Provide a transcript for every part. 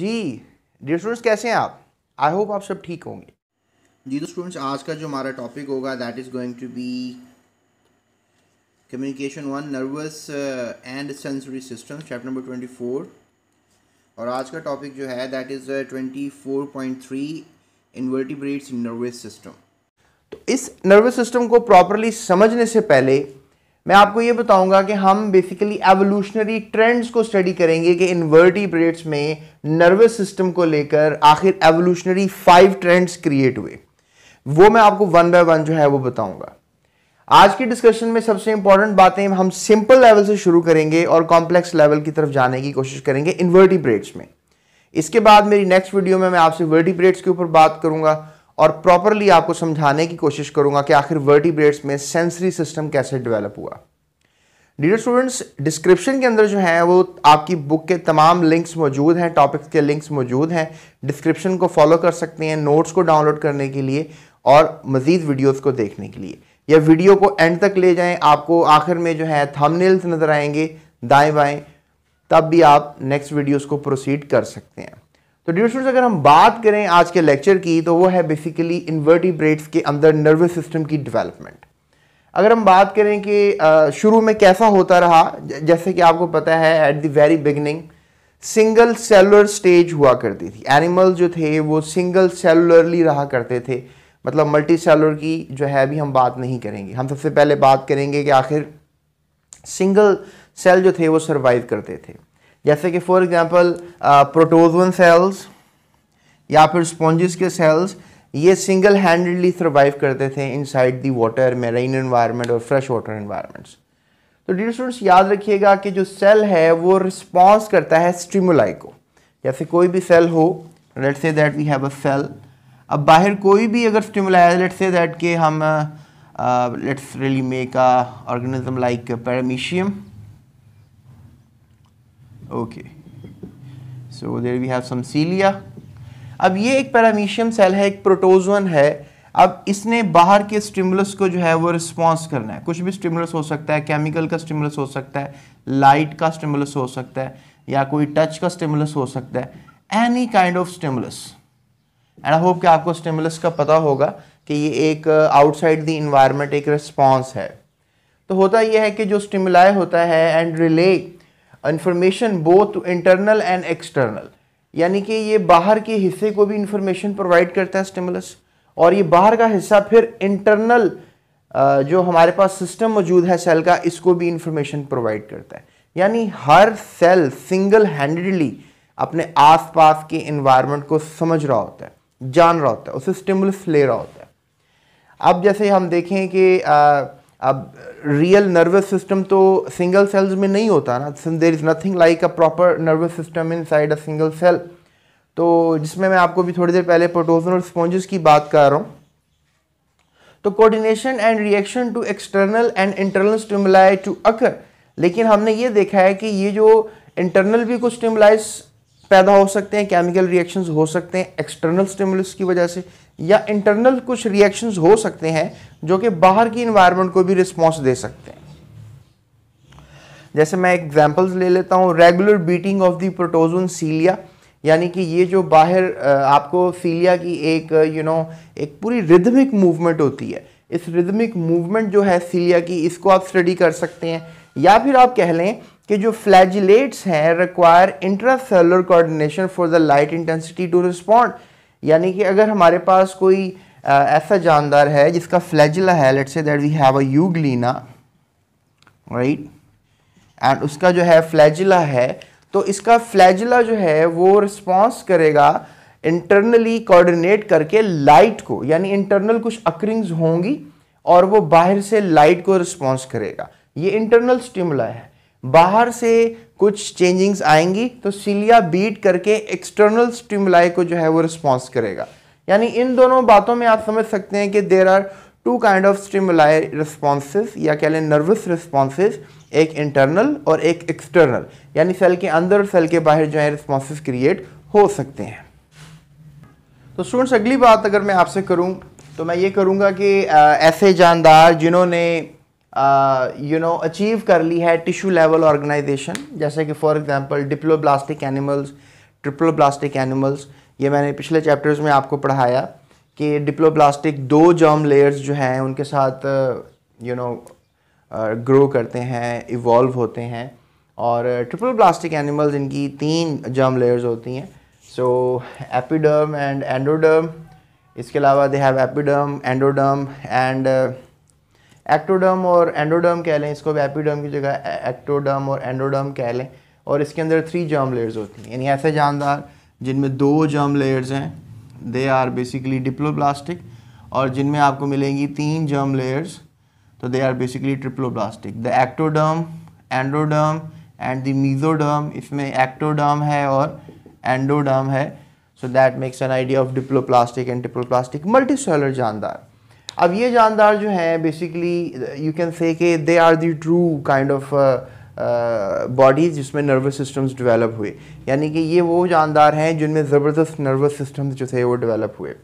जी dear students कैसे हैं आप आई होप आप सब ठीक होंगे जी तो स्टूडेंट्स आज का जो हमारा टॉपिक होगा that is going to be communication one nervous and sensory system chapter number twenty four और आज का टॉपिक जो है that is twenty four point three invertebrates nervous system तो इस नर्वस सिस्टम को प्रॉपरली समझने से पहले मैं आपको ये बताऊंगा कि हम बेसिकली एवोल्यूशनरी ट्रेंड्स को स्टडी करेंगे कि इन्वर्टिब्रेट्स में नर्वस सिस्टम को लेकर आखिर एवोल्यूशनरी फाइव ट्रेंड्स क्रिएट हुए वो मैं आपको वन बाय वन जो है वो बताऊंगा आज की डिस्कशन में सबसे इंपॉर्टेंट बातें हम सिंपल लेवल से शुरू करेंगे और कॉम्प्लेक्स लेवल की तरफ जाने की कोशिश करेंगे इन्वर्टिब्रेट्स में इसके बाद मेरी नेक्स्ट वीडियो में मैं आपसे वर्टिब्रेट्स के ऊपर बात करूंगा और प्रॉपरली आपको समझाने की कोशिश करूंगा कि आखिर वर्टिब्रेट्स में सेंसरी सिस्टम कैसे डेवलप हुआ डियर स्टूडेंट्स डिस्क्रिप्शन के अंदर जो है वो आपकी बुक के तमाम लिंक्स मौजूद हैं टॉपिक्स के लिंक्स मौजूद हैं डिस्क्रिप्शन को फॉलो कर सकते हैं नोट्स को डाउनलोड करने के लिए और मज़ीद वीडियोज़ को देखने के लिए या वीडियो को एंड तक ले जाएं आपको आखिर में जो है थंबनेल्स नज़र आएंगे दाएं बाएं तब भी आप नेक्स्ट वीडियोस को प्रोसीड कर सकते हैं तो डियर अगर हम बात करें आज के लेक्चर की तो वो है बेसिकली इन्वर्टिब्रेट्स के अंदर नर्वस सिस्टम की डेवलपमेंट अगर हम बात करें कि शुरू में कैसा होता रहा जैसे कि आपको पता है at the very beginning single cellular stage हुआ करती थी एनिमल जो थे वो सिंगल सेलुलरली रहा करते थे मतलब मल्टी सेलुलर की जो है अभी हम बात नहीं करेंगे हम सबसे पहले बात करेंगे कि आखिर सिंगल सेल जो थे वो सर्वाइव करते थे जैसे कि फॉर एग्जांपल प्रोटोजोन सेल्स या फिर स्पॉन्जिस के सेल्स ये सिंगल हैंडली सर्वाइव करते थे inside the water marine environment और फ्रेश वाटर इन्वायरमेंट्स तो डियर स्टूडेंट्स याद रखिएगा कि जो सेल है वो रिस्पॉन्स करता है स्ट्रीमुलाई को जैसे कोई भी सेल हो let's say that we have a cell अब बाहर कोई भी अगर स्टिमुलाई है लेट से दैट के हम let's really make a organism like paramecium okay so there we have some cilia अब ये एक पैरामीशियम सेल है एक प्रोटोजन है अब इसने बाहर के स्टिमुलस को जो है वो रिस्पॉन्स करना है कुछ भी स्टिमुलस हो सकता है केमिकल का स्टिमुलस हो सकता है लाइट का स्टिमुलस हो सकता है या कोई टच का स्टिमुलस हो सकता है any kind of stimulus and I hope कि आपको स्टिमुलस का पता होगा कि ये एक आउटसाइड द इन्वायरमेंट एक रिस्पॉन्स है तो होता यह है कि जो स्टिमुलाय होता है and relate information both internal and external यानी कि ये बाहर के हिस्से को भी इंफॉर्मेशन प्रोवाइड करता है स्टिमुलस और ये बाहर का हिस्सा फिर इंटरनल जो हमारे पास सिस्टम मौजूद है सेल का इसको भी इंफॉर्मेशन प्रोवाइड करता है यानी हर सेल सिंगल हैंडेडली अपने आसपास के इन्वायरमेंट को समझ रहा होता है जान रहा होता है उसे स्टिमुलस ले रहा होता है अब जैसे हम देखें कि अब रियल नर्वस सिस्टम तो सिंगल सेल्स में नहीं होता ना there is nothing like a proper nervous system inside a single cell तो जिसमें मैं आपको भी थोड़ी देर पहले प्रोटोजन और स्पॉन्जेस की बात कर रहा हूँ तो coordination and reaction to external and internal stimuli to occur लेकिन हमने ये देखा है कि ये जो इंटरनल भी कुछ स्टिमुलाइज पैदा हो सकते हैं केमिकल रिएक्शंस हो सकते हैं एक्सटर्नल स्टिमुलस की वजह से या इंटरनल कुछ रिएक्शंस हो सकते हैं जो कि बाहर की इन्वायरमेंट को भी रिस्पॉन्स दे सकते हैं जैसे मैं एग्जाम्पल्स ले लेता हूँ regular beating of the protozoan cilia यानी कि ये जो बाहर आपको सीलिया की एक यू you नो know, एक पूरी रिदमिक मूवमेंट होती है इस रिदमिक मूवमेंट जो है सीलिया की इसको आप स्टडी कर सकते हैं या फिर आप कह लें कि जो फ्लैजिलेट्स हैं require intracellular coordination for the light intensity to respond यानी कि अगर हमारे पास कोई आ, ऐसा जानदार है जिसका फ्लैजिला है let's say that we have a euglena right and उसका जो है फ्लैजला है तो इसका फ्लैजला जो है वो रिस्पॉन्स करेगा इंटरनली कोऑर्डिनेट करके लाइट को यानी इंटरनल कुछ अक्रिंग्स होंगी और वो बाहर से लाइट को रिस्पॉन्स करेगा ये इंटरनल स्टिमुला है बाहर से कुछ चेंजिंग्स आएंगी तो सीलिया बीट करके एक्सटर्नल स्टिमुलाई को जो है वो रिस्पॉन्स करेगा यानी इन दोनों बातों में आप समझ सकते हैं कि there are two kind of stimuli responses या कह लें नर्वस रिस्पॉन्सेज एक इंटरनल और एक एक्सटर्नल यानी सेल के अंदर और सेल के बाहर जो है रिस्पॉन्सेज क्रिएट हो सकते हैं तो स्टूडेंट्स अगली बात अगर मैं आपसे करूं तो मैं ये करूंगा कि आ, ऐसे जानदार जिन्होंने यू नो अचीव कर ली है टिश्यू लेवल ऑर्गेनाइजेशन जैसे कि for example diploblastic animals triploblastic animals ये मैंने पिछले चैप्टर्स में आपको पढ़ाया कि डिप्लोब्लास्टिक दो जर्म लेयर्स जो हैं उनके साथ यू नो ग्रो करते हैं इवॉल्व होते हैं और प्लास्टिक uh, एनिमल्स इनकी तीन जर्म लेयर्स होती हैं सो एपिडर्म एंड एंडोडर्म इसके अलावा they have epiderm endoderm and ectoderm और एंडोडर्म कह लें इसको भी एपीडर्म की जगह एक्टोडर्म e- और एंडोडर्म कह लें और इसके अंदर थ्री जर्म लेयर्स होती हैं यानी ऐसे जानदार जिनमें दो जर्म लेयर्स हैं दे आर बेसिकली डिप्लोब्लास्टिक और जिनमें आपको मिलेंगी तीन जर्म लेयर्स तो they are basically triploblastic the ectoderm endoderm and the mesoderm इसमें एक्टोडर्म है और एंडोडर्म है so that makes an idea of diploblastic and triploblastic multicellular जानदार अब ये जानदार जो हैं बेसिकली यू कैन से कि they are the true kind of bodies जिसमें नर्वस सिस्टम्स डेवलप हुए यानी कि ये वो जानदार हैं जिनमें ज़बरदस्त नर्वस सिस्टम्स जो थे वो डेवलप हुए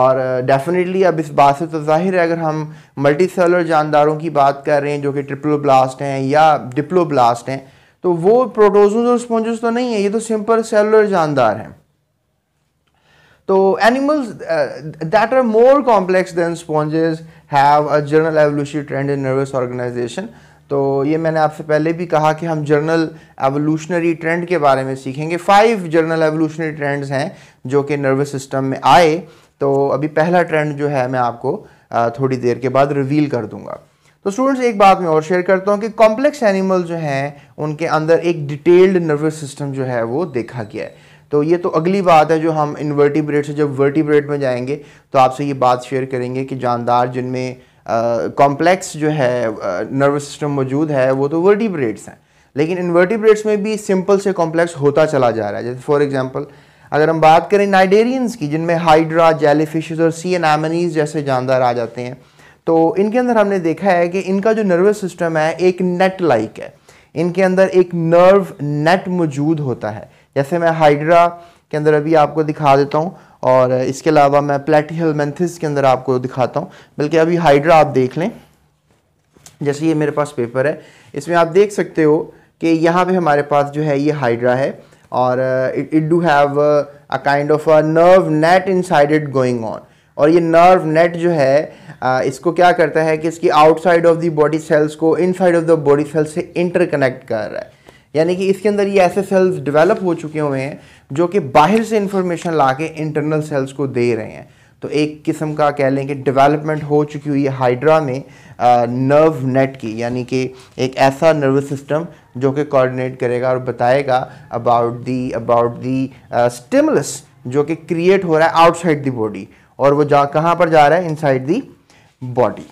और डेफिनेटली uh, अब इस बात से तो जाहिर है अगर हम मल्टी सेलर जानदारों की बात कर रहे हैं जो कि ट्रिपलो ब्लास्ट हैं या डिप्लो ब्लास्ट हैं तो वो प्रोटोजोज और स्पॉन्जेस तो नहीं है ये तो सिंपल सेलुलर जानदार हैं तो animals that are more complex than sponges have a general general trend in nervous organisation तो ये मैंने आपसे पहले भी कहा कि हम जर्नल एवोल्यूशनरी ट्रेंड के बारे में सीखेंगे फाइव जर्नल एवोल्यूशनरी ट्रेंड्स हैं जो कि नर्वस सिस्टम में आए तो अभी पहला ट्रेंड जो है मैं आपको uh, थोड़ी देर के बाद रिवील कर दूंगा तो स्टूडेंट्स एक बात मैं और शेयर करता हूँ कि कॉम्प्लेक्स एनिमल जो हैं उनके अंदर एक डिटेल्ड नर्वस सिस्टम जो है वो देखा गया है तो ये तो अगली बात है जो हम इन्वर्टिब्रेट से जब वर्टिब्रेट में जाएंगे तो आपसे ये बात शेयर करेंगे कि जानदार जिनमें कॉम्प्लेक्स जो है नर्वस सिस्टम मौजूद है वो तो वर्टिब्रेट्स हैं लेकिन इन्वर्टिब्रेट्स में भी सिंपल से कॉम्प्लेक्स होता चला जा रहा है जैसे फॉर एग्ज़ाम्पल अगर हम बात करें नाइडेरियंस की जिनमें हाइड्रा जेलीफिश और सी एनामनीज जैसे जानदार आ जाते हैं तो इनके अंदर हमने देखा है कि इनका जो नर्वस सिस्टम है एक नेट लाइक है इनके अंदर एक नर्व नेट मौजूद होता है जैसे मैं हाइड्रा के अंदर अभी आपको दिखा देता हूँ और इसके अलावा मैं प्लेटिहल मैंथिस के अंदर आपको दिखाता हूँ बल्कि अभी हाइड्रा आप देख लें जैसे ये मेरे पास पेपर है इसमें आप देख सकते हो कि यहाँ पे हमारे पास जो है ये हाइड्रा है और it do have a kind of a nerve net side it going on और ये नर्व नेट जो है uh, इसको क्या करता है कि इसकी outside of the body cells को inside of the body cells से इंटरकनेक्ट कर रहा है यानी कि इसके अंदर ये ऐसे सेल्स डेवलप हो चुके हुए हैं जो कि बाहर से इन्फॉर्मेशन ला के इंटरनल सेल्स को दे रहे हैं तो एक किस्म का कह लें कि डेवलपमेंट हो चुकी हुई है हाइड्रा में नर्व नेट की यानी कि एक ऐसा नर्वस सिस्टम जो कि कोऑर्डिनेट करेगा और बताएगा about the about the stimulus जो कि क्रिएट हो रहा है आउटसाइड दी बॉडी और वो जा कहाँ पर जा रहा है इनसाइड दी बॉडी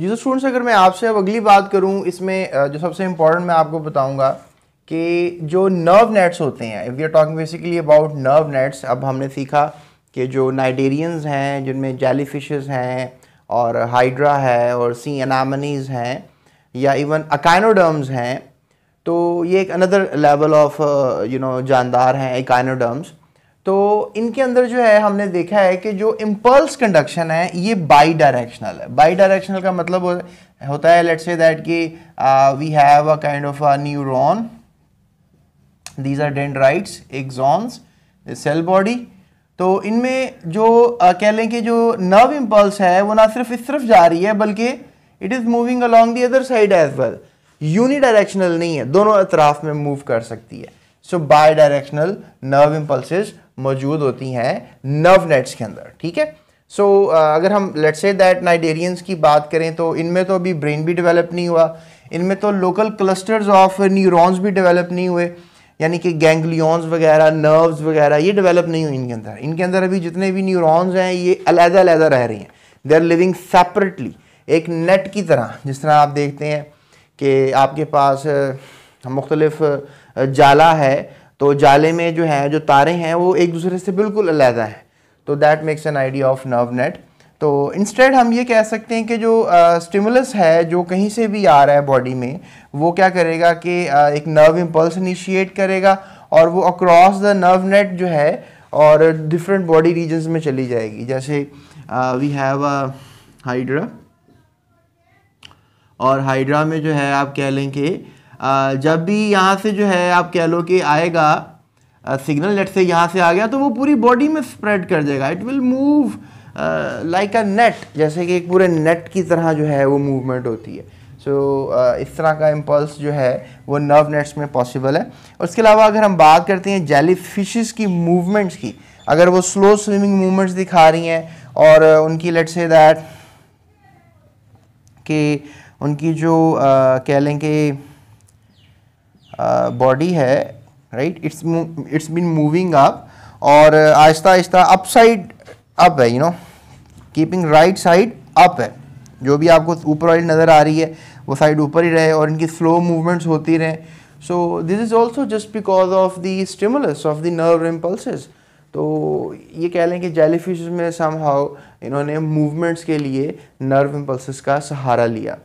जी सर तो स्टूडेंट्स अगर मैं आपसे अब अगली बात करूं इसमें जो सबसे इम्पॉर्टेंट मैं आपको बताऊंगा कि जो नर्व नेट्स होते हैं we are talking basically about nerve nets अब हमने सीखा कि जो नाइडेरियंस हैं जिनमें जेली फिश हैं और हाइड्रा है और सी एनामनीज़ हैं या इवन अकाइनोडर्म्स हैं तो ये एक another level of you know जानदार हैं एकाइनोडर्म्स तो इनके अंदर जो है हमने देखा है कि जो इम्पल्स कंडक्शन है ये बाई डायरेक्शनल है बाई डायरेक्शनल का मतलब होता है लेट्स से दैट कि we have a kind of a neuron these are dendrites axons cell body तो इनमें जो uh, कह लें कि जो नर्व इम्पल्स है वो ना सिर्फ इस तरफ जा रही है बल्कि it is moving along the other side as well unidirectional नहीं है दोनों अतराफ में मूव कर सकती है so bidirectional nerve impulse मौजूद होती हैं नर्व नेट्स के अंदर ठीक है सो so, uh, अगर हम लेट से दैट नाइडेरियंस की बात करें तो इनमें तो अभी ब्रेन भी डेवलप नहीं हुआ इनमें तो लोकल क्लस्टर्स ऑफ न्यूरॉन्स भी डेवलप नहीं हुए यानी कि गैंग्लियॉन्स वगैरह नर्व्स वगैरह ये डेवलप नहीं हुई इनके अंदर इनके अंदर अभी जितने भी न्यूरॉन्स हैं ये अलहदा अलहदा रह रही हैं दे आर लिविंग सेपरेटली एक नेट की तरह जिस तरह आप देखते हैं कि आपके पास uh, मुख्तलफ़ uh, जाला है तो जाले में जो है जो तारे हैं वो एक दूसरे से बिल्कुल अलहदा हैं तो that makes an idea of nerve net तो इंस्टेड हम ये कह सकते हैं कि जो स्टिमुलस है जो कहीं से भी आ रहा है बॉडी में वो क्या करेगा कि uh, एक नर्व इम्पल्स इनिशिएट करेगा और वो अक्रॉस द नर्व नेट जो है और डिफरेंट बॉडी रीजन्स में चली जाएगी जैसे वी हैव हाइड्रा और हाइड्रा में जो है आप कह लें कि जब भी यहाँ से जो है आप कह लो कि आएगा सिग्नल नेट से यहाँ से आ गया तो वो पूरी बॉडी में स्प्रेड कर देगा it will move like a net जैसे कि एक पूरे नेट की तरह जो है वो मूवमेंट होती है सो so, uh, इस तरह का इम्पल्स जो है वो नर्व नेट्स में पॉसिबल है उसके अलावा अगर हम बात करते हैं जेली फिशेस की मूवमेंट्स की अगर वो स्लो स्विमिंग मूवमेंट्स दिखा रही हैं और उनकी लेट से दैट कि उनकी जो uh, कह लें कि बॉडी है right it's it's been moving up और आहिस्ता आहिस्ता अप साइड अप है you know keeping right side up है जो भी आपको ऊपर वाली नज़र आ रही है वो साइड ऊपर ही रहे और इनकी स्लो मूवमेंट्स होती रहें so this is also just because of the stimulus of the nerve impulse तो ये कह लें कि जेलीफिश में सम हाउ इन्होंने मूवमेंट्स के लिए नर्व इम्पल्स का सहारा लिया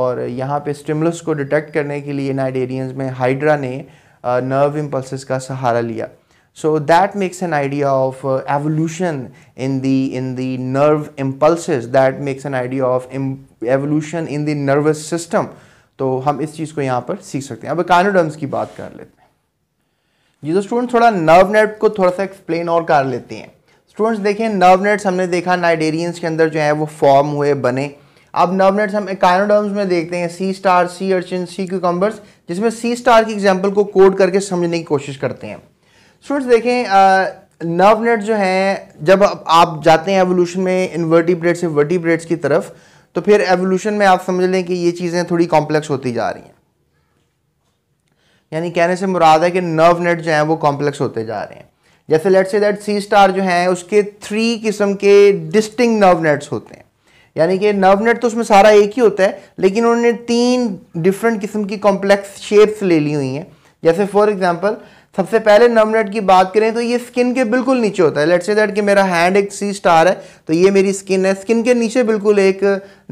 और यहाँ पे स्टिमुलस को डिटेक्ट करने के लिए नाइडेरियंस में हाइड्रा ने नर्व uh, इम्पल्स का सहारा लिया so that makes an idea of evolution in in in in nerve nerve that makes an idea of evolution in in nervous system तो हम इस चीज़ को यहाँ पर सीख सकते हैं अब कानोडम्स की बात कर लेते हैं जी तो स्टूडेंट थोड़ा नर्व नेट को थोड़ा सा एक्सप्लेन और कर लेते हैं स्टूडेंट्स देखें नर्व नेट्स हमने देखा नाइडेरियंस के अंदर जो है वो फॉर्म हुए बने अब नर्वनेट्स हम एकाइनोडर्म्स में देखते हैं sea star sea urchin sea cucumbers जिसमें सी स्टार की एग्जाम्पल को कोड करके समझने की कोशिश करते हैं स्टूडेंट्स देखें नर्वनेट जो हैं जब आप जाते हैं एवोल्यूशन में इन्वर्टिब्रेट से वर्टिब्रेट्स की तरफ तो फिर एवोल्यूशन में आप समझ लें कि ये चीज़ें थोड़ी कॉम्प्लेक्स होती जा रही हैं यानी कहने से मुराद है कि नर्व नेट जो हैं वो कॉम्प्लेक्स होते जा रहे हैं जैसे let's say that C star जो हैं उसके थ्री किस्म के डिस्टिंग नर्व नेट्स होते हैं यानी कि नेट तो उसमें सारा एक ही होता है लेकिन उन्होंने तीन डिफरेंट किस्म की कॉम्प्लेक्स शेप्स ले ली हुई हैं जैसे फॉर एग्जांपल सबसे पहले नेट की बात करें तो ये स्किन के बिल्कुल नीचे होता है लेट्स से दैट कि मेरा हैंड एक सी स्टार है तो ये मेरी स्किन है स्किन के नीचे बिल्कुल एक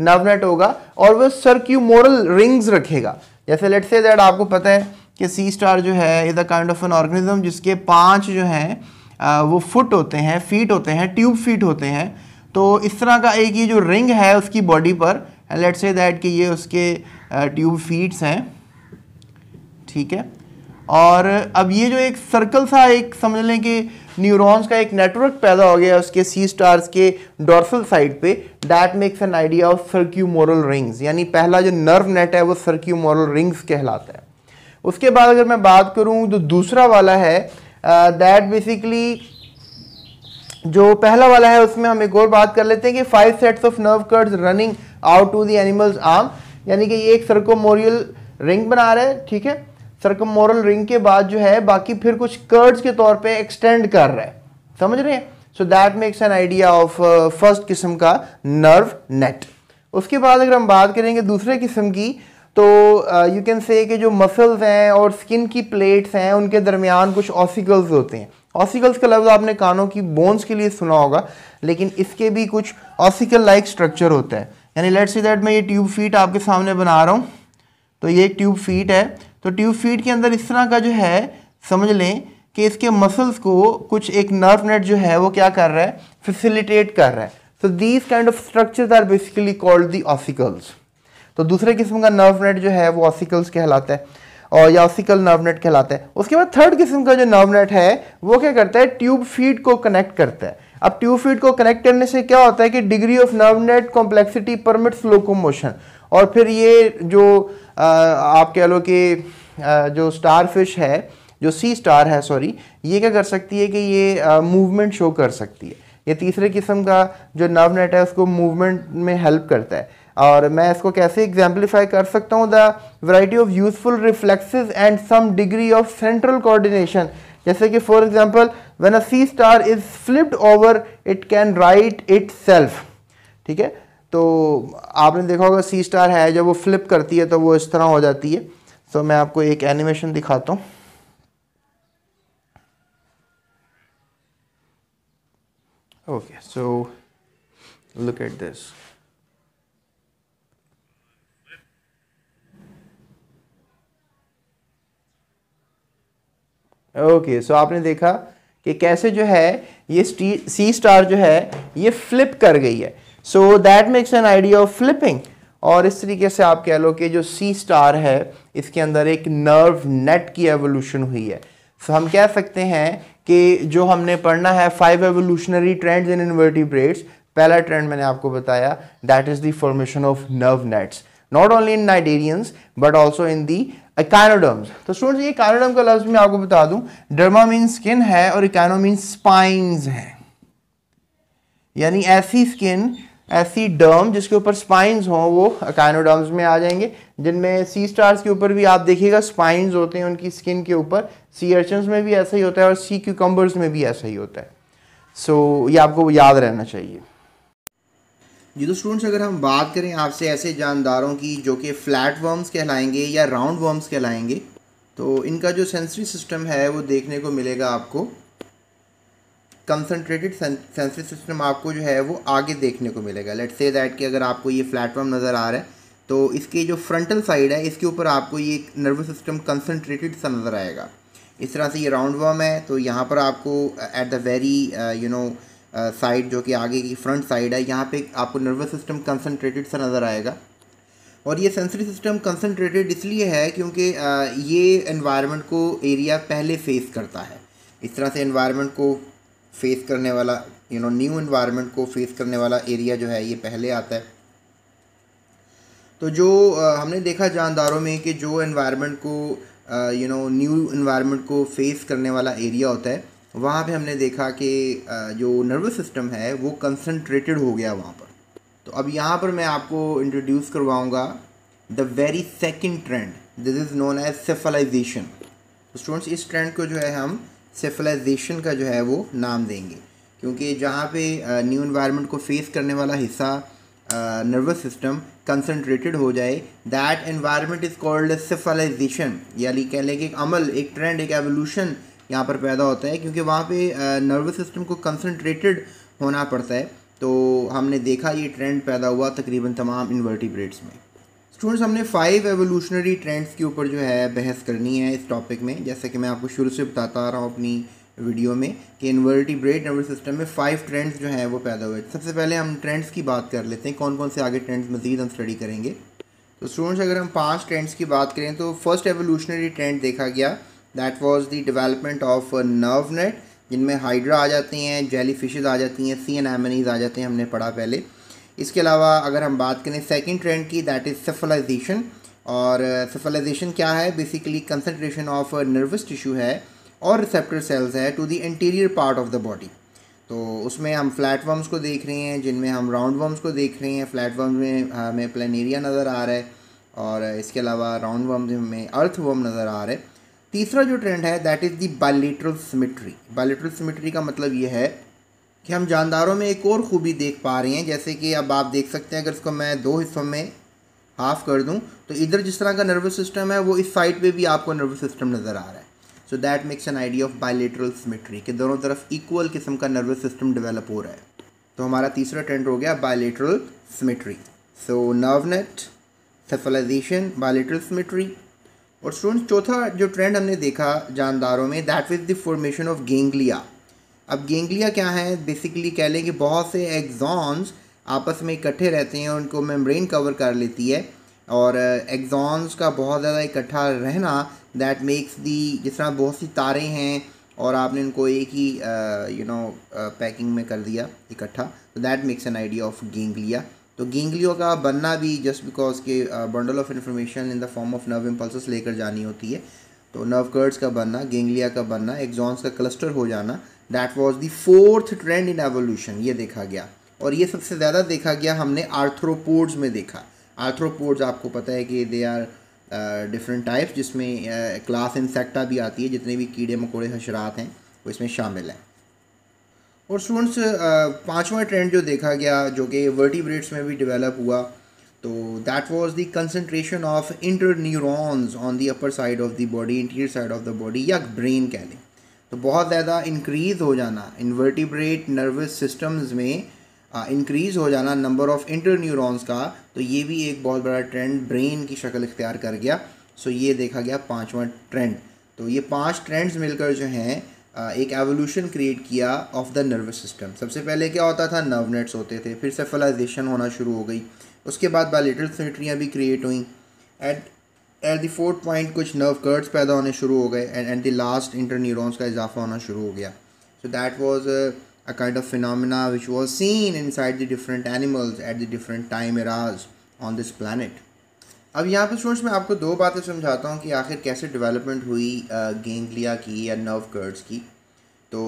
नर्व नेट होगा और वह सर्क्यूमोरल रिंग्स रखेगा जैसे लेट्स से दैट आपको पता है कि सी स्टार जो है is a kind of an organism जिसके पाँच जो हैं वो फुट होते हैं फीट होते हैं ट्यूब फीट होते हैं तो इस तरह का एक ये जो रिंग है उसकी बॉडी पर लेट से दैट कि ये उसके ट्यूब फीड्स हैं ठीक है और अब ये जो एक सर्कल सा एक समझ लें कि न्यूरॉन्स का एक नेटवर्क पैदा हो गया उसके सी स्टार्स के डॉर्सल साइड पे that makes an idea of circumoral rings यानी पहला जो नर्व नेट है वो सर्क्यूमोरल रिंग्स कहलाता है उसके बाद अगर मैं बात करूँ जो दूसरा वाला है दैट बेसिकली जो पहला वाला है उसमें हम एक और बात कर लेते हैं कि five sets of nerve cords running out to the animal's arm यानी कि ये एक सर्कोमोरियल रिंग बना रहा है ठीक है सर्कोमोरल रिंग के बाद जो है बाकी फिर कुछ कर्ड्स के तौर पे एक्सटेंड कर रहा है समझ रहे हैं so that makes an idea of first किस्म का नर्व नेट उसके बाद अगर हम बात करेंगे दूसरे किस्म की तो यू कैन से जो मसल्स हैं और स्किन की प्लेट्स हैं उनके दरमियान कुछ ऑसिकल्स होते हैं ऑसिकल्स का लफ्ज़ आपने कानों की बोन्स के लिए सुना होगा लेकिन इसके भी कुछ ऑसिकल लाइक स्ट्रक्चर होता है यानी लेट्स सी दैट मैं ये ट्यूब फीट आपके सामने बना रहा हूँ तो ये ट्यूब फीट है तो ट्यूब फीट के अंदर इस तरह का जो है समझ लें कि इसके मसल्स को कुछ एक नर्व नेट जो है वो क्या कर रहा है फैसिलिटेट कर रहा है so these kind of structure are basically called the ossicles तो दूसरे किस्म का नर्व नेट जो है वो ऑसिकल्स कहलाता है और या ऑसिकल नर्वनेट कहलाते हैं उसके बाद थर्ड किस्म का जो नर्वनेट है वो क्या करता है ट्यूब फीड को कनेक्ट करता है अब ट्यूब फीड को कनेक्ट करने से क्या होता है कि degree of nerve net complexity permits locomotion और फिर ये जो आ, आप कह लो कि जो स्टार फिश है जो सी स्टार है सॉरी ये क्या कर सकती है कि ये मूवमेंट शो कर सकती है ये तीसरे किस्म का जो नर्व नेट है उसको मूवमेंट में हेल्प करता है और मैं इसको कैसे एग्जाम्पलीफाई कर सकता हूँ the variety of useful reflexes and some degree of central coordination जैसे कि for example when a sea star is flipped over it can right it ठीक है तो आपने देखा होगा सी स्टार है जब वो फ्लिप करती है तो वो इस तरह हो जाती है सो so, मैं आपको एक एनिमेशन दिखाता हूँ okay so look at this okay so आपने देखा कि कैसे जो है ये सी स्टार जो है ये फ्लिप कर गई है so that makes an idea of flipping और इस तरीके से आप कह लो कि जो सी स्टार है इसके अंदर एक नर्व नेट की एवोल्यूशन हुई है सो so, हम कह सकते हैं कि जो हमने पढ़ना है five evolutionary trends in invertebrates पहला ट्रेंड मैंने आपको बताया that is the formation of nerve nets not only in cnidarians but also in the echinoderms तो स्टूडेंट्स ये इकानोडर्म का लफ्ज मैं आपको बता दूं डर्मा मीन स्किन है और इकानो मीन स्पाइंस है यानी ऐसी स्किन ऐसी डर्म जिसके ऊपर स्पाइंस हो वो अकाइनोडर्म्स में आ जाएंगे जिनमें सी स्टार्स के ऊपर भी आप देखिएगा स्पाइंस होते हैं उनकी स्किन के ऊपर सी अर्चन्स में भी ऐसा ही होता है और सी क्यूकम्बर्स में भी ऐसा ही होता है सो so, ये आपको याद रहना चाहिए जी तो स्टूडेंट्स अगर हम बात करें आपसे ऐसे जानदारों की जो कि फ्लैट वर्म्स कहलाएंगे या राउंड वर्म्स कहलाएंगे तो इनका जो सेंसरी सिस्टम है वो देखने को मिलेगा आपको कंसनट्रेटेड सेंसरी सिस्टम आपको जो है वो आगे देखने को मिलेगा लेट से दैट कि अगर आपको ये प्लेटफॉर्म नज़र आ रहा है तो इसके जो फ्रंटल साइड है इसके ऊपर आपको ये नर्वस सिस्टम कंसनट्रेटेड सा नज़र आएगा इस तरह से ये राउंड वर्म है तो यहाँ पर आपको at the very you know side जो कि आगे की फ्रंट साइड है यहाँ पे आपको नर्वस सिस्टम कंसनट्रेटेड सा नज़र आएगा और ये सेंसरी सिस्टम कंसनट्रेटेड इसलिए है क्योंकि ये एनवायरनमेंट को एरिया पहले फेस करता है इस तरह से एनवायरनमेंट को फेस करने वाला यू नो न्यू एनवायरनमेंट को फेस करने वाला एरिया जो है ये पहले आता है तो जो हमने देखा जानदारों में कि जो एनवायरनमेंट को यू नो न्यू एनवायरनमेंट को फेस करने वाला एरिया होता है वहाँ पे हमने देखा कि जो नर्वस सिस्टम है वो कंसनट्रेटेड हो गया वहाँ पर तो अब यहाँ पर मैं आपको इंट्रोड्यूस करवाऊँगा the very second trend this is known as cephalization students इस ट्रेंड को जो है हम सेफलाइजेशन का जो है वो नाम देंगे क्योंकि जहाँ पे न्यू इन्वायरमेंट को फेस करने वाला हिस्सा नर्वस सिस्टम कंसनट्रेटेड हो जाए that environment is called cephalization यानी कह लें कि एक अमल एक ट्रेंड एक एवोल्यूशन यहाँ पर पैदा होता है क्योंकि वहाँ पे नर्वस सिस्टम को कंसनट्रेटेड होना पड़ता है तो हमने देखा ये ट्रेंड पैदा हुआ तकरीबन तमाम इन्वर्टिब्रेट्स में स्टूडेंट्स हमने फाइव एवोल्यूशनरी ट्रेंड्स के ऊपर जो है बहस करनी है इस टॉपिक में जैसे कि मैं आपको शुरू से बताता आ रहा हूँ अपनी वीडियो में कि इन्वर्टिब्रेट नर्वस सिस्टम में फाइव ट्रेंड्स जो हैं वो पैदा हुए सबसे पहले हम ट्रेंड्स की बात कर लेते हैं कौन कौन से आगे ट्रेंड्स मजीद हम स्टडी करेंगे तो स्टूडेंट्स अगर हम पांच ट्रेंड्स की बात करें तो फर्स्ट एवोल्यूशनरी ट्रेंड देखा गया that was the development of nerve net जिनमें हाइड्रा आ जाते हैं जेली फिशेज आ जाती हैं सी एन एमनीज आ जाते हैं हमने पढ़ा पहले इसके अलावा अगर हम बात करें सेकेंड ट्रेंड की दैट इज़ सेफलाइजेशन और सेफलाइजेशन uh, क्या है basically concentration of nervous tissue है और रिसेप्टर सेल्स है to the interior part of the body तो उसमें हम फ्लैट वर्म्स को देख रहे हैं जिनमें हम राउंड वर्म्स को देख रहे हैं फ्लैट वर्म में uh, हमें प्लेनेरिया नज़र आ रहा है और इसके अलावा राउंड वर्म में अर्थ वर्म नज़र आ रहा है तीसरा जो ट्रेंड है that is the bilateral symmetry bilateral symmetry का मतलब ये है कि हम जानदारों में एक और खूबी देख पा रहे हैं जैसे कि अब आप देख सकते हैं अगर इसको मैं दो हिस्सों में हाफ कर दूं तो इधर जिस तरह का नर्वस सिस्टम है वो इस साइड पे भी आपको नर्वस सिस्टम नज़र आ रहा है so that makes an idea of bilateral symmetry कि दोनों तरफ इक्वल किस्म का नर्वस सिस्टम डेवलप हो रहा है तो हमारा तीसरा ट्रेंड हो गया bilateral symmetry so nerve net cephalization bilateral symmetry और स्टूडेंट्स चौथा जो ट्रेंड हमने देखा जानदारों में that was the formation of ganglia अब गेंगलिया क्या है बेसिकली कह लें कि बहुत से एग्जॉन्स आपस में इकट्ठे रहते हैं उनको मेम्ब्रेन कवर कर लेती है और एग्जॉन्स uh, का बहुत ज़्यादा इकट्ठा रहना दैट मेक्स दी जिस तरह बहुत सी तारे हैं और आपने उनको एक ही यू नो पैकिंग में कर दिया इकट्ठा तो that makes an idea of ganglia तो गेंगलियों का बनना भी जस्ट बिकॉज के bundle of information in the form of nerve impulse लेकर जानी होती है तो नर्व कर्ड्स का बनना गेंगलिया का बनना एग्जॉन्स का क्लस्टर हो जाना that was the fourth trend in evolution ये देखा गया और ये सबसे ज़्यादा देखा गया हमने आर्थ्रोपोड्स में देखा आर्थ्रोपोड्स आपको पता है कि दे आर डिफरेंट टाइप्स जिसमें क्लास uh, इंसेक्टा भी आती है जितने भी कीड़े मकोड़े हशरात हैं वो इसमें शामिल हैं और स्टूडेंट्स पांचवा ट्रेंड जो देखा गया जो कि वर्टिब्रेट्स में भी डेवलप हुआ तो that was the concentration of interneurons on the upper side of the body interior side of the body या ब्रेन कह लें तो बहुत ज़्यादा इंक्रीज़ हो जाना इन्वर्टिब्रेट नर्वस सिस्टम्स में इंक्रीज़ हो जाना नंबर ऑफ़ इंटर न्यूरोन्स का तो ये भी एक बहुत बड़ा ट्रेंड ब्रेन की शक्ल इख्तियार कर गया सो ये देखा गया पाँचवा ट्रेंड तो ये पाँच ट्रेंड्स मिलकर जो हैं एक एवोल्यूशन क्रिएट किया ऑफ द नर्वस सिस्टम सबसे पहले क्या होता था नर्वनेट्स होते थे फिर सेफलाइजेशन होना शुरू हो गई उसके बाद बायोलिटल सेंट्रियाँ भी क्रिएट हुई at at the fourth point कुछ नर्व कर्ड्स पैदा होने शुरू हो गए and at the last interneurons का इजाफा होना शुरू हो गया so that was a kind of phenomena which was seen inside the different animals at the different time eras on this planet अब यहाँ पे स्टूडेंट्स मैं आपको दो बातें समझाता हूँ कि आखिर कैसे डेवलपमेंट हुई गेंगलिया की या नर्व कर्ड्स की तो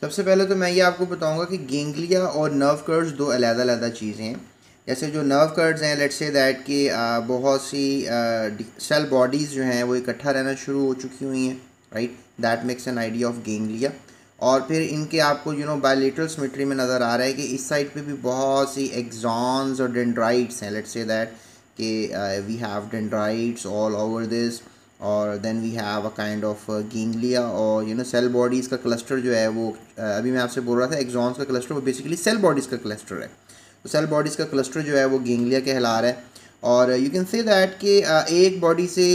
सबसे पहले तो मैं ये आपको बताऊँगा कि गेंगलिया और नर्व कर्ड्स दो अलग अलग चीज़ें हैं जैसे जो नर्व कर्ड्स हैं लेट्स से दैट कि बहुत सी सेल बॉडीज़ जो हैं वो इकट्ठा रहना शुरू हो चुकी हुई हैं right that makes an idea of ganglia और फिर इनके आपको यू नो बायोलिटरल सिमेट्री में नज़र आ रहा है कि इस साइड पे भी बहुत सी एग्जॉन्स और डेंड्राइट्स हैं लेट्स से दैट के we have dendrites all over this और then we have a kind of ganglia और यू नो सेल बॉडीज़ का क्लस्टर जो है वो uh, अभी मैं आपसे बोल रहा था एग्जॉन्स का क्लस्टर वो बेसिकली सेल बॉडीज़ का क्लस्टर है तो सेल बॉडीज़ का क्लस्टर जो है वो गेंगलिया कहला रहा है और you uh, can uh, say that कि एक बॉडी से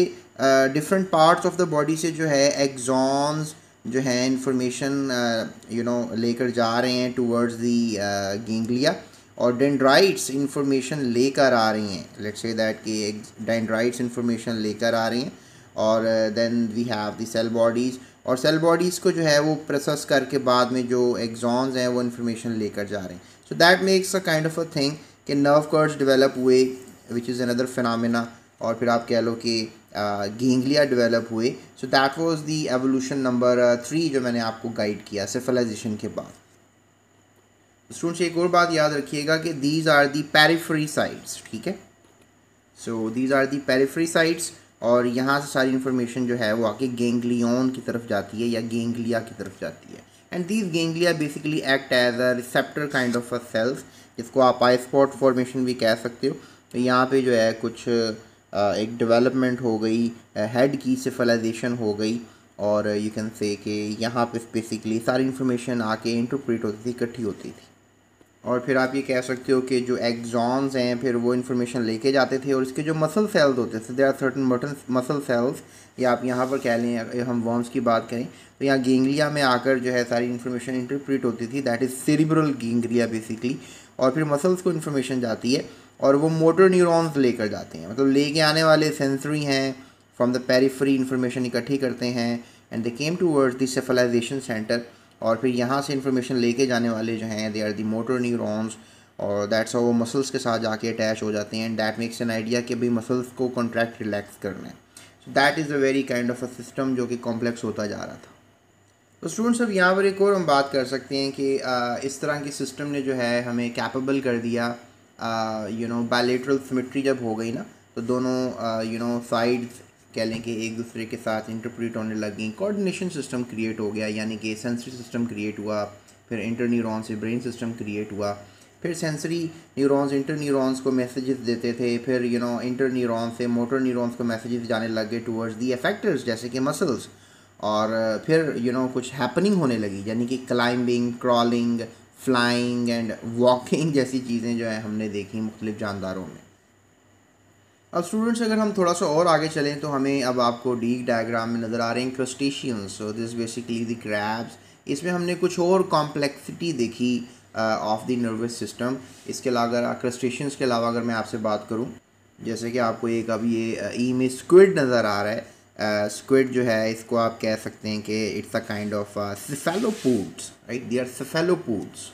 different parts of the body से जो है एग्जॉन्स जो है इंफॉर्मेशन यू नो लेकर जा रहे हैं टूवर्ड्स दी uh, और डेंड्राइट्स इंफॉर्मेशन लेकर आ रही हैं लेट्स से दैट कि डेंड्राइट्स इन्फॉर्मेशन लेकर आ रही हैं और then we have the cell bodies और सेल बॉडीज़ को जो है वो प्रोसेस करके बाद में जो एग्जॉन्स हैं वो इन्फॉर्मेशन लेकर जा रहे हैं so that makes a kind of a thing कि नर्व कर्ड्स डेवलप हुए विच इज़ अनदर फिनमिना और फिर आप कह लो कि गेंगलिया uh, डेवलप हुए so that was the evolution number three जो मैंने आपको गाइड किया सिफलाइजेशन के बाद स्टूडेंट्स एक और बात याद रखिएगा कि these are the periphery sites ठीक है so these are the periphery sites और यहाँ से सारी इन्फॉर्मेशन जो है वो आके गेंगलियन की तरफ जाती है या गेंगलिया की तरफ जाती है and these ganglia basically act as a receptor kind of a cells जिसको आप आई स्पॉट फॉर्मेशन भी कह सकते हो तो यहाँ पे जो है कुछ एक डेवलपमेंट हो गई हेड की सिफलाइजेशन हो गई और यू कैन से कि यहाँ पे बेसिकली सारी इन्फॉर्मेशन आके इंटरप्रेट होती थी इकट्ठी होती थी और फिर आप ये कह सकते हो कि जो एग्जॉन्स हैं फिर वो इन्फॉर्मेशन लेके जाते थे और इसके जो मसल सेल्स होते थे दे आर सर्टन मटन मसल सेल्स या आप यहाँ पर कह लें हम वॉम्स की बात करें तो यहाँ गेंगलिया में आकर जो है सारी इन्फॉर्मेशन इंटरप्रिट होती थी that is cerebral ganglia basically और फिर मसल्स को इन्फॉर्मेशन जाती है और वो मोटर न्यूरोस लेकर जाते हैं मतलब लेके आने वाले सेंसरी हैं फ्रॉम द पेरीफ्री इन्फॉर्मेशन इकट्ठी करते हैं and they came towards cephalization center और फिर यहाँ से इन्फॉर्मेशन लेके जाने वाले जो हैं they are the motor neurons और दैट्स वो मसल्स के साथ जाके अटैच हो जाते हैं डैट मेक्स एन आइडिया कि भाई मसल्स को कॉन्ट्रैक्ट रिलैक्स करना है so that is a very kind of a system जो कि कॉम्प्लेक्स होता जा रहा था तो स्टूडेंट्स अब यहाँ पर एक और हम बात कर सकते हैं कि आ, इस तरह की सिस्टम ने जो है हमें कैपेबल कर दिया यू नो बायलेटरल सिमिट्री जब हो गई ना तो दोनों यू नो साइड्स कह लें कि एक दूसरे के साथ इंटरप्रेट होने लग गई कोऑर्डिनेशन सिस्टम क्रिएट हो गया यानी कि सेंसरी सिस्टम क्रिएट हुआ फिर इंटर न्यूरोन से ब्रेन सिस्टम क्रिएट हुआ फिर सेंसरी न्यूरॉन्स इंटर न्यूरॉन्स को मैसेजेस देते थे फिर यू नो इंटर न्यूरॉन्स से मोटर न्यूरॉन्स को मैसेजेस जाने लगे टूवर्ड्स दी अफेक्टर्स जैसे कि मसल्स और फिर यू you नो know, कुछ हैपनिंग होने लगी यानी कि climbing crawling flying and walking जैसी चीज़ें जो है हमने देखी मुख्तलिफ जानदारों में अब स्टूडेंट्स अगर हम थोड़ा सा और आगे चलें तो हमें अब आपको डी डायग्राम में नज़र आ रहे हैं crustaceans so this basically the crabs इसमें हमने कुछ और कॉम्प्लेक्सिटी देखी ऑफ द नर्वस सिस्टम इसके अलावा क्रस्टेशियंस के अलावा अगर मैं आपसे बात करूँ जैसे कि आपको एक अब ये ई uh, e में स्क्विड नज़र आ रहा है स्क्विड uh, जो है इसको आप कह सकते हैं कि it's a kind of cephalopods right they are cephalopods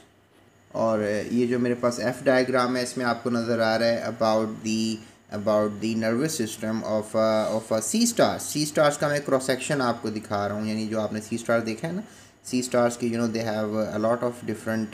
और uh, ये जो मेरे पास एफ डायग्राम है इसमें आपको नज़र आ रहा है about the about the nervous system of of sea stars sea stars का मैं क्रॉस सेक्शन आपको दिखा रहा हूँ यानी जो आपने सी स्टार देखा है ना सी स्टार्स की you know they have a lot of different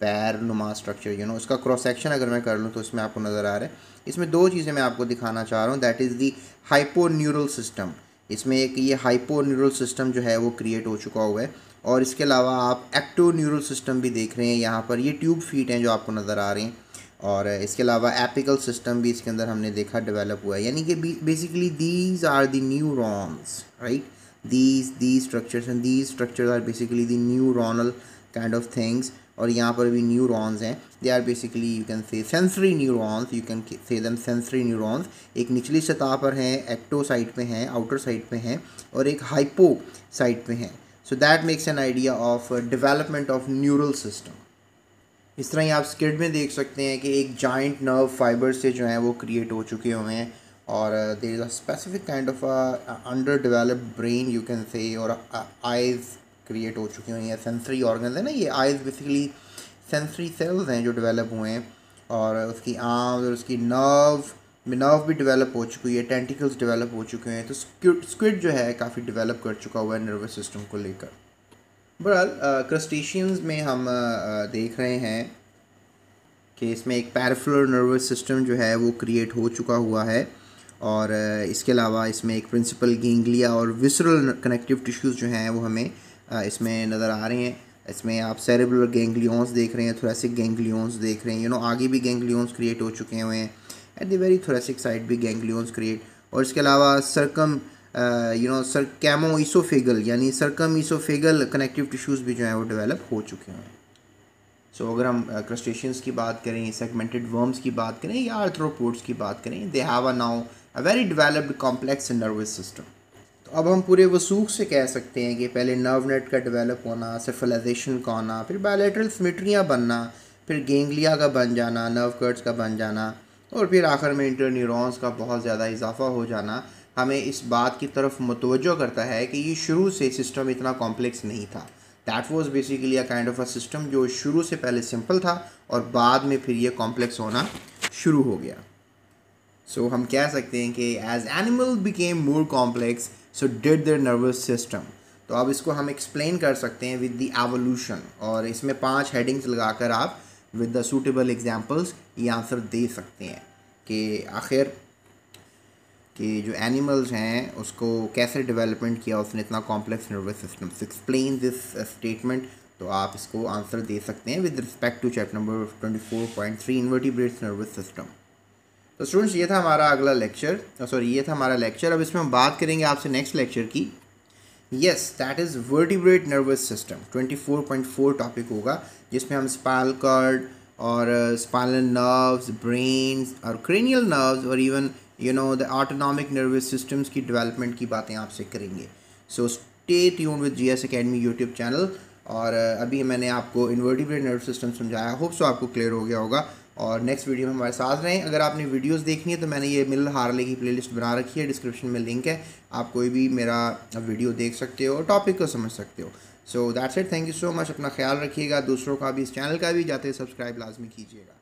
पैर नुमा स्ट्रक्चर यू नो उसका क्रॉस सेक्शन अगर मैं कर लूँ तो इसमें आपको नज़र आ रहा है इसमें दो चीज़ें मैं आपको दिखाना चाह रहा हूँ that is the hypo neural system इसमें एक ये हाइपो न्यूरल सिस्टम जो है वो क्रिएट हो चुका हुआ है और इसके अलावा आप एक्टो न्यूरल सिस्टम भी देख रहे हैं यहाँ पर ये ट्यूब फीट हैं जो आपको नज़र आ रही हैं और इसके अलावा एपिकल सिस्टम भी इसके अंदर हमने देखा डेवलप हुआ है यानी कि basically these are the neurons right these these structures and these structures are basically the neuronal kind of things और यहाँ पर भी न्यू रॉन्स हैं they are basically you can say sensory neurons you can say them sensory Ron's एक निचली सतह पर हैं एक्टो साइड पर हैं आउटर साइड पर हैं और एक हाइपो साइड पर हैं so that makes an idea of development of neural system इस तरह ही आप स्किड में देख सकते हैं कि एक जॉइंट नर्व फाइबर से जो है वो क्रिएट हो चुके हुए हैं और there is a specific kind of under developed brain you can say और आइज़ uh, क्रिएट हो चुकी हुई हैं सेंसरी ऑर्गन है ना ये आइज़ बेसिकली सेंसरी सेल्स हैं जो डेवलप हुए हैं और उसकी आर्म्स और उसकी नर्व नर्व भी डेवलप हो चुकी है टेंटिकल्स डेवलप हो चुके हैं तो स्क्विड स्क्विड जो है काफ़ी डेवलप कर चुका हुआ है नर्वस सिस्टम को लेकर बहरहाल क्रस्टेशियंस में हम देख रहे हैं कि इसमें एक पैरफुलर नर्वस सिस्टम जो है वो क्रिएट हो चुका हुआ है और इसके अलावा इसमें एक प्रिंसिपल गेंगलिया और विसरल कनेक्टिव टिश्यूज़ जो हैं वो हमें इसमें नज़र आ रहे हैं इसमें आप सेरेबुलर गेंगलियोंस देख रहे हैं थोरेसिक गेंगलियोंस देख रहे हैं यू नो आगे भी गेंगलियोंस क्रिएट हो चुके हुए हैं at the very thoracic side भी गेंगलियोंस क्रिएट और इसके अलावा circum you know circum oesophageal यानी सरकम ईसोफेगल कनेक्टिव टिश्यूज़ भी जो हैं वो डेवलप हो चुके हैं सो so, अगर हम क्रस्टेशियंस uh, की बात करें सेगमेंटेड वर्म्स की बात करें या आर्थ्रोपोड्स की बात करें they have a now a very developed complex nervous system तो अब हम पूरे वसूख से कह सकते हैं कि पहले नर्व नेट का डेवलप होना सेफलाइजेशन का होना फिर बायोलेटरल सिमेट्रियाँ बनना फिर गेंगलिया का बन जाना नर्व कर्ड्स का बन जाना और फिर आखिर में इंटर का बहुत ज़्यादा इजाफा हो जाना हमें इस बात की तरफ मतवजो करता है कि ये शुरू से सिस्टम इतना कॉम्प्लेक्स नहीं था that was basically a kind of a system जो शुरू से पहले सिंपल था और बाद में फिर ये कॉम्प्लेक्स होना शुरू हो गया सो so, हम कह सकते हैं कि as animal became more complex so did their nervous system तो अब इसको हम एक्सप्लेन कर सकते हैं विद द एवोल्यूशन और इसमें पांच हेडिंग्स लगाकर आप विद द सूटेबल एग्जांपल्स ये आंसर दे सकते हैं कि आखिर कि जो एनिमल्स हैं उसको कैसे डेवलपमेंट किया उसने इतना complex nervous system explain this statement तो आप इसको आंसर दे सकते हैं with respect to chapter number twenty four point three invertebrates nervous system तो स्टूडेंट्स ये था हमारा अगला लेक्चर सॉरी uh, ये था हमारा लेक्चर अब इसमें हम बात करेंगे आपसे नेक्स्ट लेक्चर की yes that is vertebrate nervous system four topic होगा जिसमें हम स्पाल कार्ड और स्पाइनल नर्व्स ब्रेन और क्रेनियल नर्व्स और even you know the autonomic nervous systems की डेवलपमेंट की बातें आपसे करेंगे so stay tune with G S academy YouTube channel और uh, अभी मैंने आपको इन्वर्टिब्रेट नर्व सिस्टम समझाया होप सो आपको क्लियर हो गया होगा और नेक्स्ट वीडियो में हमारे साथ रहें अगर आपने वीडियोस देखनी है तो मैंने ये मिल हारले की प्लेलिस्ट बना रखी है डिस्क्रिप्शन में लिंक है आप कोई भी मेरा वीडियो देख सकते हो टॉपिक को समझ सकते हो so that's it thank you so much अपना ख्याल रखिएगा दूसरों का भी इस चैनल का भी जाते सब्सक्राइब लाजमी कीजिएगा